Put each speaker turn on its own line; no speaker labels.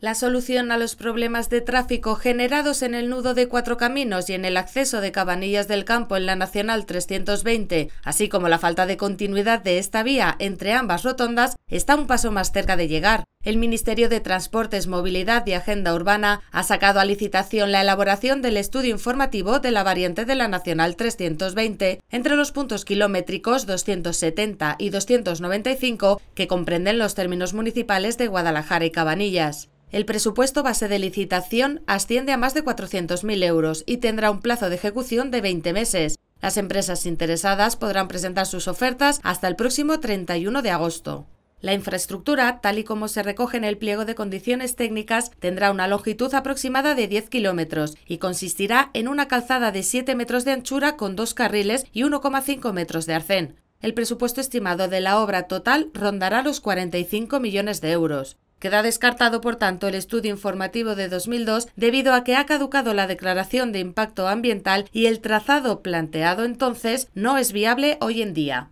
La solución a los problemas de tráfico generados en el nudo de Cuatro Caminos y en el acceso de Cabanillas del Campo en la Nacional 320, así como la falta de continuidad de esta vía entre ambas rotondas, está un paso más cerca de llegar. El Ministerio de Transportes, Movilidad y Agenda Urbana ha sacado a licitación la elaboración del estudio informativo de la variante de la Nacional 320 entre los puntos kilométricos 270 y 295 que comprenden los términos municipales de Guadalajara y Cabanillas. El presupuesto base de licitación asciende a más de 400.000 euros y tendrá un plazo de ejecución de 20 meses. Las empresas interesadas podrán presentar sus ofertas hasta el próximo 31 de agosto. La infraestructura, tal y como se recoge en el pliego de condiciones técnicas, tendrá una longitud aproximada de 10 kilómetros y consistirá en una calzada de 7 metros de anchura con dos carriles y 1,5 metros de arcén. El presupuesto estimado de la obra total rondará los 45 millones de euros. Queda descartado, por tanto, el estudio informativo de 2002 debido a que ha caducado la declaración de impacto ambiental y el trazado planteado entonces no es viable hoy en día.